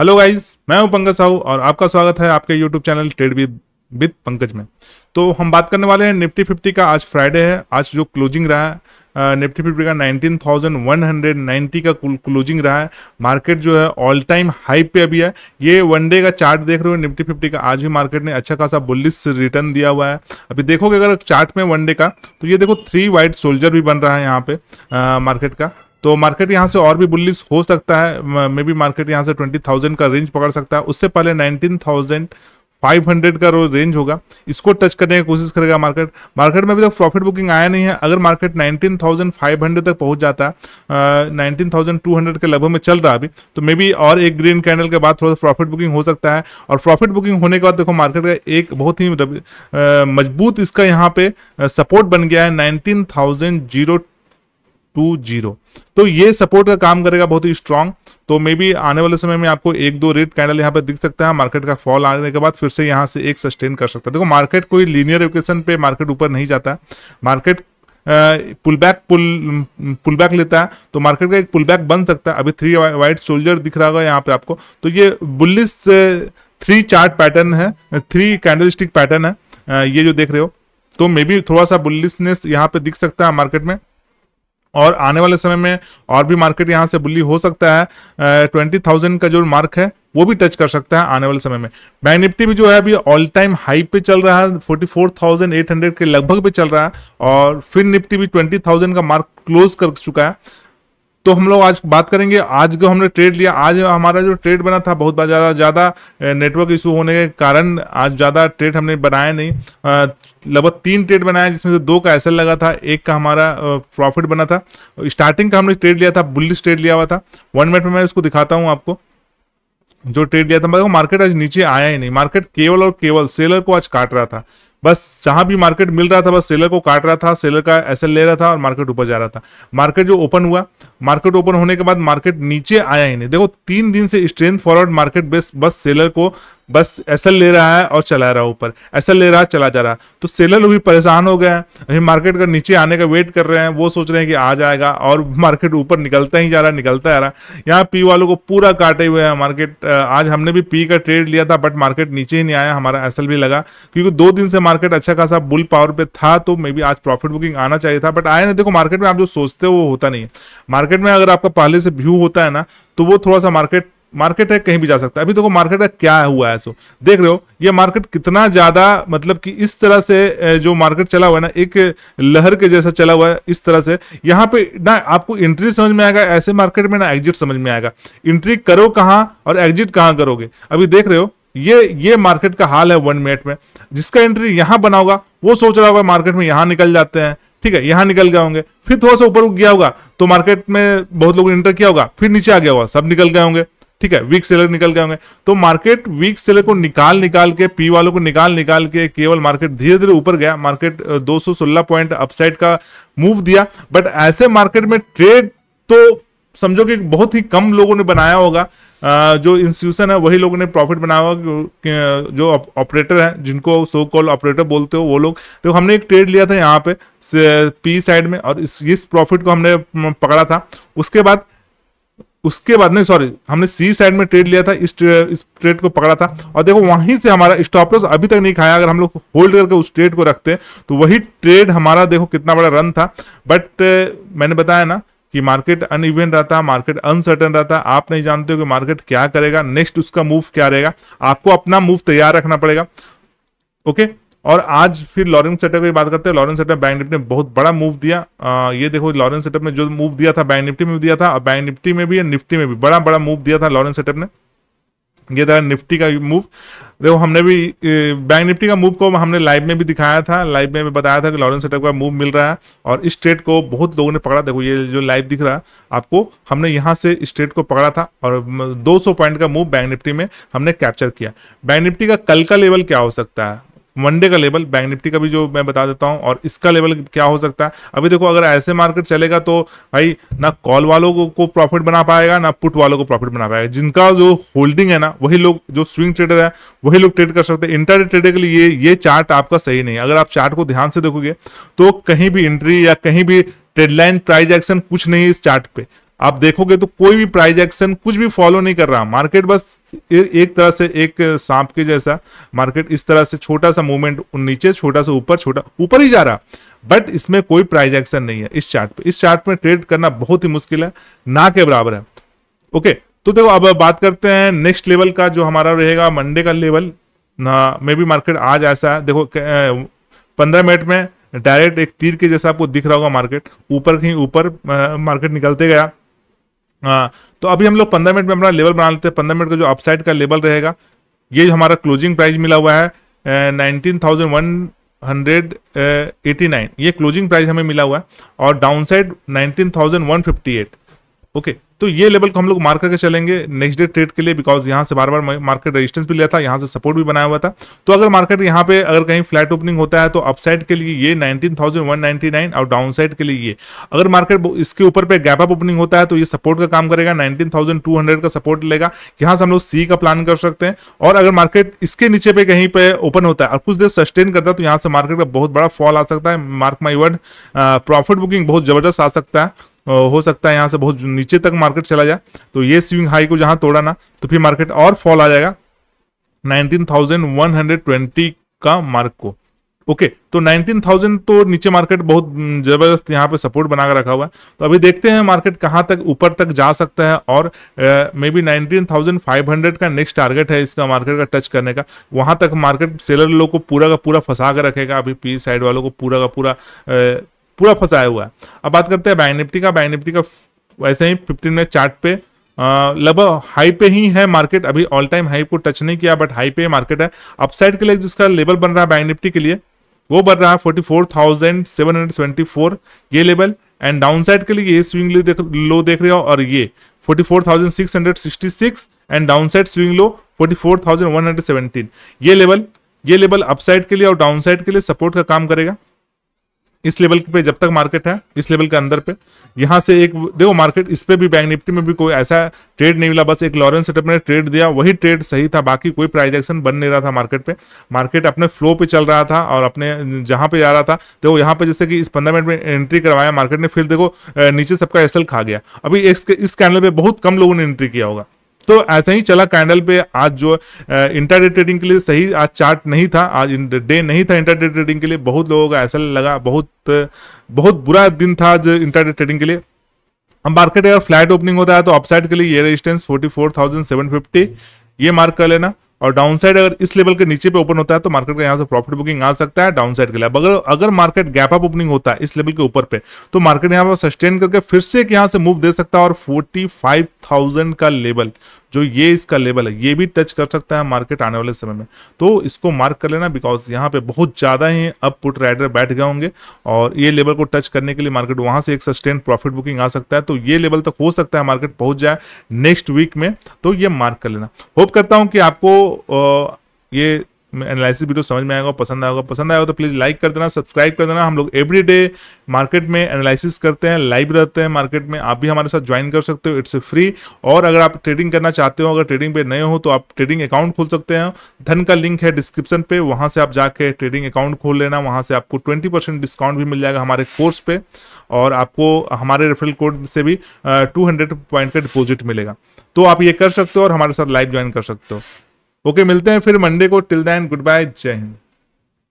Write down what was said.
hello guys मैं हूं पंकज साहू और आपका स्वागत है आपके YouTube channel trade B with Pankaj में तो हम बात करने वाले हैं निफ्टी फिफ्टी का आज फ्राइडे है आज जो क्लोजिंग रहा है निफ्टी फिफ्टी का 19,190 का क्लोजिंग रहा है मार्केट जो है ऑल टाइम हाई पे अभी है ये वन डे का चार्ट देख रहे हो निफ्टी फिफ्टी का आज भी मार्केट ने अच्छा खासा बुलिस रिटर्न दिया हुआ है अभी देखोगे अगर चार्ट में वन डे का तो ये देखो थ्री वाइट सोल्जर भी बन रहा है यहाँ पे आ, मार्केट का तो मार्केट यहाँ से और भी बुल्लिस हो सकता है मे बी मार्केट यहाँ से ट्वेंटी थाउजेंड का रेंज पकड़ सकता है उससे पहले नाइनटीन थाउजेंड फाइव हंड्रेड का रेंज होगा इसको टच करने की कोशिश करेगा मार्केट मार्केट में अभी तक प्रॉफिट बुकिंग आया नहीं है अगर market nineteen thousand five hundred तक पहुंच जाता है नाइनटीन थाउजेंड टू हंड्रेड के लगभग में चल रहा अभी तो मे बी और एक ग्रीन कैंडल के बाद थोड़ा सा प्रॉफिट बुकिंग हो सकता है और प्रॉफिट बुकिंग होने के बाद देखो मार्केट का एक बहुत ही मजबूत इसका यहाँ पे सपोर्ट बन गया है nineteen thousand zero two zero तो ये सपोर्ट का काम करेगा बहुत ही स्ट्रांग तो मे बी आने वाले समय में आपको एक दो रेड कैंडल यहाँ पे दिख सकता है मार्केट का फॉल आने के बाद फिर से यहाँ से एक सस्टेन कर सकता है देखो मार्केट कोई लीनियर इक्वेशन पे मार्केट ऊपर नहीं जाता market pull back pull pull back लेता है तो मार्केट का एक पुल बैक बन सकता है अभी थ्री वाइट सोल्जर दिख रहा होगा यहाँ पे आपको तो ये बुल्लिस थ्री चार्ट पैटर्न है थ्री कैंडल पैटर्न है ये जो देख रहे हो तो मे बी थोड़ा सा बुल्लिसनेस यहाँ पे दिख सकता है मार्केट में और आने वाले समय में और भी मार्केट यहाँ से बुल्ली हो सकता है ट्वेंटी थाउजेंड का जो मार्क है वो भी टच कर सकता है आने वाले समय में बैंक निफ्टी भी जो है अभी ऑल टाइम हाई पे चल रहा है forty four thousand eight hundred के लगभग पे चल रहा है और फिर निफ्टी भी ट्वेंटी थाउजेंड का मार्क क्लोज कर चुका है तो हम लोग आज बात करेंगे आज जो हमने ट्रेड लिया आज हमारा जो ट्रेड बना था बहुत ज़्यादा ज़्यादा नेटवर्क इशू होने के कारण आज ज़्यादा ट्रेड हमने बनाया नहीं लगभग तीन ट्रेड बनाया जिसमें से दो का ऐसा लगा था एक का हमारा प्रॉफिट बना था स्टार्टिंग का हमने ट्रेड लिया था बुलिस ट्रेड लिया हुआ था वन मिनट में मैं इसको दिखाता हूँ आपको जो ट्रेड लिया था मतलब मार्केट आज नीचे आया ही नहीं मार्केट केवल और केवल सेलर को आज काट रहा था बस जहां भी मार्केट मिल रहा था बस सेलर को काट रहा था सेलर का एसएल ले रहा था और मार्केट ऊपर जा रहा था मार्केट जो ओपन हुआ मार्केट ओपन होने के बाद मार्केट नीचे आया ही नहीं देखो तीन दिन से स्ट्रेंथ फॉरवर्ड मार्केट बेस बस सेलर को बस एसएल ले रहा है और चला रहा है ऊपर एसएल ले रहा है चला जा रहा है तो सेलर भी परेशान हो गए हैं मार्केट का नीचे आने का वेट कर रहे हैं वो सोच रहे हैं कि आ जाएगा और मार्केट ऊपर निकलता ही जा रहा है निकलता जा रहा है यहाँ पी वालों को पूरा काटे हुए हैं मार्केट आज हमने भी पी का ट्रेड लिया था बट मार्केट नीचे ही नहीं आया हमारा एस भी लगा क्योंकि दो दिन से मार्केट अच्छा खासा बुल पावर पर था तो मे बी आज प्रॉफिट बुकिंग आना चाहिए था बट आया नहीं देखो मार्केट में आप जो सोचते हो वो होता नहीं है मार्केट में अगर आपका पहले से व्यू होता है ना तो वो थोड़ा सा मार्केट मार्केट है कहीं भी जा सकता है अभी देखो तो मार्केट का क्या हुआ है सो देख रहे हो ये मार्केट कितना ज्यादा मतलब कि इस तरह से जो मार्केट चला हुआ है ना एक लहर के जैसा चला हुआ है इस तरह से यहाँ पे ना आपको एंट्री समझ में आएगा ऐसे मार्केट में ना एग्जिट समझ में आएगा एंट्री करो कहाँ और एग्जिट कहाँ करोगे अभी देख रहे हो ये ये मार्केट का हाल है वन मिनट में जिसका एंट्री यहाँ बना होगा वो सोच रहा होगा मार्केट में यहाँ निकल जाते हैं ठीक है यहाँ निकल गए होंगे फिर थोड़ा सा ऊपर गया होगा तो मार्केट में बहुत लोगों ने इंटर किया होगा फिर नीचे आ गया होगा सब निकल गए होंगे ठीक है वीक सेलर निकल गए होंगे तो मार्केट वीक सेलर को निकाल निकाल के पी वालों को निकाल निकाल के केवल मार्केट धीरे धीरे ऊपर गया मार्केट 216 पॉइंट अपसाइड का मूव दिया बट ऐसे मार्केट में ट्रेड तो समझो कि बहुत ही कम लोगों ने बनाया होगा जो इंस्टीट्यूशन है वही लोगों ने प्रॉफिट बनाया होगा जो ऑपरेटर है जिनको सो कॉल ऑपरेटर बोलते हो वो लोग तो हमने एक ट्रेड लिया था यहाँ पे पी साइड में और इस इस प्रॉफिट को हमने पकड़ा था उसके बाद उसके बाद नहीं सॉरी हमने सी साइड में ट्रेड लिया था इस ट्रेड, इस ट्रेड को पकड़ा था और देखो वहीं से हमारा स्टॉप लॉस अभी तक नहीं खाया अगर हम लोग होल्ड करके उस ट्रेड को रखते हैं तो वही ट्रेड हमारा देखो कितना बड़ा रन था बट मैंने बताया ना कि मार्केट अन इवेंट रहता मार्केट अनसर्टन रहता आप नहीं जानते हो कि मार्केट क्या करेगा नेक्स्ट उसका मूव क्या रहेगा आपको अपना मूव तैयार रखना पड़ेगा ओके और आज फिर लॉरेंस सेटअप की बात करते हैं लॉरेंस सेटअप बैंक निफ्टी ने बहुत बड़ा मूव दिया आ, ये देखो लॉरेंस सेटअप ने जो मूव दिया था बैंक निफ्टी में भी दिया था बैंक निफ्टी में भी निफ्टी में भी बड़ा बड़ा मूव दिया था लॉरेंस सेटअप ने ये था निफ्टी का मूव देखो हमने भी बैंक निफ्टी का मूव को हमने लाइव में भी दिखाया था लाइव में भी बताया था कि लॉरेंस सेटअप का मूव मिल रहा है और इस ट्रेड को बहुत लोगों ने पकड़ा देखो ये जो लाइव दिख रहा है आपको हमने यहाँ से इस ट्रेड को पकड़ा था और 200 पॉइंट का मूव बैंक निफ्टी में हमने कैप्चर किया बैंक निफ्टी का कल का लेवल क्या हो सकता है वनडे का लेवल बैंक निफ्टी का भी जो मैं बता देता हूँ और इसका लेवल क्या हो सकता है अभी देखो अगर ऐसे मार्केट चलेगा तो भाई ना कॉल वालों को, को प्रॉफिट बना पाएगा ना पुट वालों को प्रॉफिट बना पाएगा जिनका जो होल्डिंग है ना वही लोग जो स्विंग ट्रेडर है वही लोग ट्रेड कर सकते हैं इंटर ट्रेडर के लिए ये चार्ट आपका सही नहीं है अगर आप चार्ट को ध्यान से देखोगे तो कहीं भी एंट्री या कहीं भी डेडलाइन प्राइज एक्शन कुछ नहीं है इस चार्ट पे आप देखोगे तो कोई भी प्राइज एक्शन कुछ भी फॉलो नहीं कर रहा मार्केट बस एक तरह से एक सांप के जैसा मार्केट इस तरह से छोटा सा मूवमेंट नीचे छोटा सा ऊपर छोटा ऊपर ही जा रहा बट इसमें कोई प्राइज एक्शन नहीं है इस चार्ट पे इस चार्ट में ट्रेड करना बहुत ही मुश्किल है ना के बराबर है ओके तो देखो अब बात करते हैं नेक्स्ट लेवल का जो हमारा रहेगा मंडे का लेवल मे बी मार्केट आज ऐसा है देखो पंद्रह मिनट में डायरेक्ट एक तीर के जैसा आपको दिख रहा होगा मार्केट ऊपर कहीं ऊपर मार्केट निकलते गया आ, हाँ, तो अभी हम लोग पंद्रह मिनट में अपना लेवल बना लेते हैं पंद्रह मिनट का जो अपसाइड का लेवल रहेगा ये जो हमारा क्लोजिंग प्राइस मिला हुआ है nineteen thousand one hundred eighty nine ये क्लोजिंग प्राइस हमें मिला हुआ है और downside nineteen thousand one fifty eight okay तो ये लेवल को हम लोग मार्क करके चलेंगे नेक्स्ट डे ट्रेड के लिए बिकॉज यहाँ से बार बार मार्केट रेजिस्टेंस भी लिया था यहाँ से सपोर्ट भी बनाया हुआ था तो अगर मार्केट यहाँ पे अगर कहीं फ्लैट ओपनिंग होता है तो अपसाइड के लिए ये 19,199 और साइड के लिए ये अगर मार्केट इसके ऊपर पे गैप अप ओपनिंग होता है तो ये सपोर्ट का काम करेगा नाइनटीन का सपोर्ट लेगा यहाँ से हम लोग सी का प्लान कर सकते हैं और अगर मार्केट इसके नीचे पे कहीं पे ओपन होता है और कुछ देर सस्टेन करता है तो यहाँ से मार्केट का बहुत बड़ा फॉल आ सकता है mark my word profit booking बहुत जबरदस्त आ सकता है हो सकता है यहाँ से बहुत नीचे तक मार्केट चला जाए तो ये स्विंग हाई को जहाँ तोड़ा ना तो फिर मार्केट और फॉल आ जाएगा 19,120 का मार्क को ओके okay, तो 19,000 तो नीचे मार्केट बहुत जबरदस्त यहाँ पे सपोर्ट बनाकर रखा हुआ है तो अभी देखते हैं मार्केट कहाँ तक ऊपर तक जा सकता है और मे बी हंड्रेड का नेक्स्ट टारगेट है इसका मार्केट का टच करने का वहाँ तक मार्केट सेलर लोग को पूरा का पूरा फंसा कर रखेगा अभी पी साइड वालों को पूरा का पूरा पूरा फंसाया हुआ है अब बात करते हैं बैंक निफ्टी का बैंक निफ्टी का वैसे ही फिफ्टीन मिनट चार्ट पे लगभग हाई पे ही है मार्केट अभी ऑल टाइम हाई को टच नहीं किया बट हाई पे मार्केट है अपसाइड के लिए जिसका लेवल बन रहा है बैंक निफ्टी के लिए वो बन रहा है forty four thousand seven hundred seventy four ये लेवल एंड डाउन साइड के लिए ये स्विंग लो देख लो देख रहे हो और ये forty four thousand six hundred sixty six and downside swing low forty four thousand one hundred seventeen ये लेवल ये लेवल अपसाइड के लिए और डाउन साइड के लिए सपोर्ट का काम करेगा इस लेवल पे जब तक मार्केट है इस लेवल के अंदर पे यहाँ से एक देखो मार्केट इस पे भी बैंक निफ्टी में भी कोई ऐसा ट्रेड नहीं मिला बस एक लॉरेंस सेटअप ने ट्रेड दिया वही ट्रेड सही था बाकी कोई प्राइज एक्शन बन नहीं रहा था मार्केट पे मार्केट अपने फ्लो पे चल रहा था और अपने जहाँ पे जा रहा था देखो यहाँ पे जैसे कि इस पंद्रह मिनट में एंट्री करवाया मार्केट ने फिर देखो नीचे सबका एसल खा गया अभी इस कैंडल पे बहुत कम लोगों ने एंट्री किया होगा तो ऐसा ही चला कैंडल पे आज जो इंटर ट्रेडिंग के लिए सही आज चार्ट नहीं था आज डे नहीं था इंटर ट्रेडिंग के लिए बहुत लोगों का ऐसा लगा बहुत बहुत बुरा दिन था आज इंटर ट्रेडिंग के लिए मार्केट अगर फ्लैट ओपनिंग होता है तो अपसाइड के लिए ये रेजिस्टेंस 44,750 ये मार्क कर लेना और डाउनसाइड अगर इस लेवल के नीचे पे ओपन होता है तो मार्केट का यहाँ से प्रॉफिट बुकिंग आ सकता है डाउनसाइड के लिए अगर अगर मार्केट गैप अप ओपनिंग होता है इस लेवल के ऊपर पे तो मार्केट यहाँ पर सस्टेन करके फिर से एक यहाँ से मूव दे सकता है और फोर्टी फाइव थाउजेंड का लेवल जो ये इसका लेवल है ये भी टच कर सकता है मार्केट आने वाले समय में तो इसको मार्क कर लेना बिकॉज यहाँ पे बहुत ज़्यादा ही अब पुट राइडर बैठ गए होंगे और ये लेवल को टच करने के लिए मार्केट वहाँ से एक सस्टेन प्रॉफिट बुकिंग आ सकता है तो ये लेवल तक हो सकता है मार्केट पहुँच जाए नेक्स्ट वीक में तो ये मार्क कर लेना होप करता हूँ कि आपको ये एनालिसिस वीडियो समझ में आएगा पसंद आएगा पसंद आएगा तो प्लीज़ लाइक कर देना सब्सक्राइब कर देना हम लोग एवरी डे मार्केट में एनालिसिस करते हैं लाइव रहते हैं मार्केट में आप भी हमारे साथ ज्वाइन कर सकते हो इट्स फ्री और अगर आप ट्रेडिंग करना चाहते हो अगर ट्रेडिंग पे नए हो तो आप ट्रेडिंग अकाउंट खोल सकते हैं धन का लिंक है डिस्क्रिप्शन पे वहाँ से आप जाके ट्रेडिंग अकाउंट खोल लेना वहाँ से आपको ट्वेंटी डिस्काउंट भी मिल जाएगा हमारे कोर्स पे और आपको हमारे रेफरल कोड से भी टू पॉइंट का डिपोजिट मिलेगा तो आप ये कर सकते हो और हमारे साथ लाइव ज्वाइन कर सकते हो ओके मिलते हैं फिर मंडे को टिल दैन गुड बाय जय हिंद